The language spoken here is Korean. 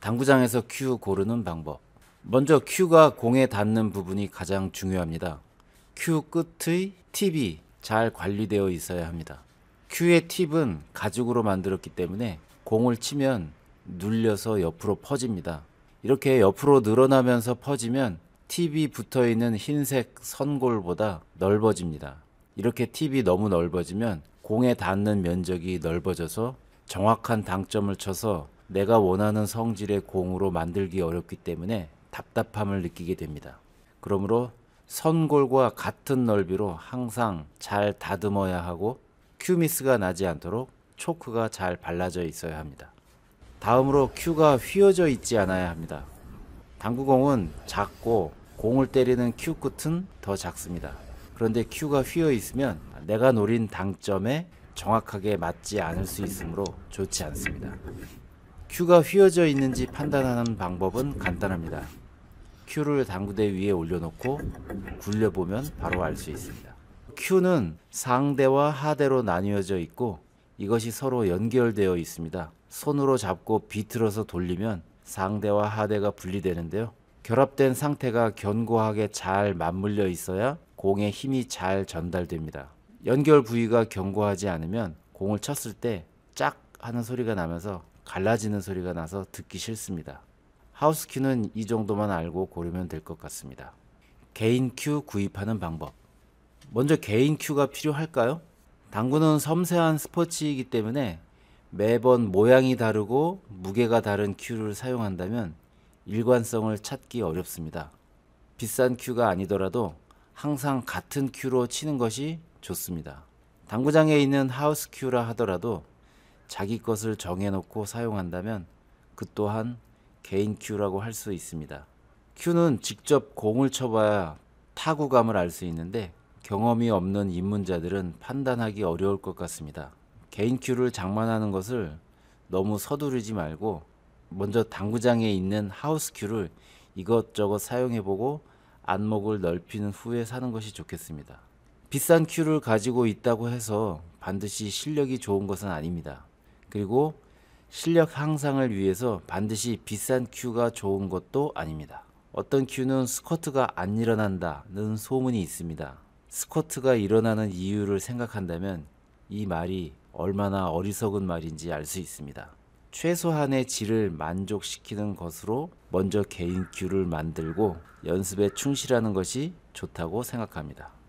당구장에서 큐 고르는 방법. 먼저 큐가 공에 닿는 부분이 가장 중요합니다. 큐 끝의 팁이 잘 관리되어 있어야 합니다. 큐의 팁은 가죽으로 만들었기 때문에 공을 치면 눌려서 옆으로 퍼집니다. 이렇게 옆으로 늘어나면서 퍼지면 팁이 붙어 있는 흰색 선골보다 넓어집니다. 이렇게 팁이 너무 넓어지면 공에 닿는 면적이 넓어져서 정확한 당점을 쳐서 내가 원하는 성질의 공으로 만들기 어렵기 때문에 답답함을 느끼게 됩니다. 그러므로 선골과 같은 넓이로 항상 잘 다듬어야 하고 큐미스가 나지 않도록 초크가 잘 발라져 있어야 합니다. 다음으로 큐가 휘어져 있지 않아야 합니다. 당구공은 작고 공을 때리는 큐 끝은 더 작습니다. 그런데 큐가 휘어 있으면 내가 노린 당점에 정확하게 맞지 않을 수 있으므로 좋지 않습니다. 큐가 휘어져 있는지 판단하는 방법은 간단합니다. 큐를 당구대 위에 올려놓고 굴려보면 바로 알 수 있습니다. 큐는 상대와 하대로 나뉘어져 있고 이것이 서로 연결되어 있습니다. 손으로 잡고 비틀어서 돌리면 상대와 하대가 분리되는데요. 결합된 상태가 견고하게 잘 맞물려 있어야 공의 힘이 잘 전달됩니다. 연결 부위가 견고하지 않으면 공을 쳤을 때 짝 하는 소리가 나면서 갈라지는 소리가 나서 듣기 싫습니다. 하우스큐는 이 정도만 알고 고르면 될 것 같습니다. 개인 큐 구입하는 방법 먼저 개인 큐가 필요할까요? 당구는 섬세한 스포츠이기 때문에 매번 모양이 다르고 무게가 다른 큐를 사용한다면 일관성을 찾기 어렵습니다. 비싼 큐가 아니더라도 항상 같은 큐로 치는 것이 좋습니다. 당구장에 있는 하우스 큐라 하더라도 자기 것을 정해놓고 사용한다면 그 또한 개인 큐라고 할 수 있습니다. 큐는 직접 공을 쳐봐야 타구감을 알 수 있는데 경험이 없는 입문자들은 판단하기 어려울 것 같습니다. 개인 큐를 장만하는 것을 너무 서두르지 말고 먼저 당구장에 있는 하우스 큐를 이것저것 사용해보고 안목을 넓히는 후에 사는 것이 좋겠습니다. 비싼 큐를 가지고 있다고 해서 반드시 실력이 좋은 것은 아닙니다. 그리고 실력 향상을 위해서 반드시 비싼 큐가 좋은 것도 아닙니다. 어떤 큐는 스쿼트가 안 일어난다는 소문이 있습니다. 스쿼트가 일어나는 이유를 생각한다면 이 말이 얼마나 어리석은 말인지 알 수 있습니다. 최소한의 질을 만족시키는 것으로 먼저 개인 큐를 만들고 연습에 충실하는 것이 좋다고 생각합니다.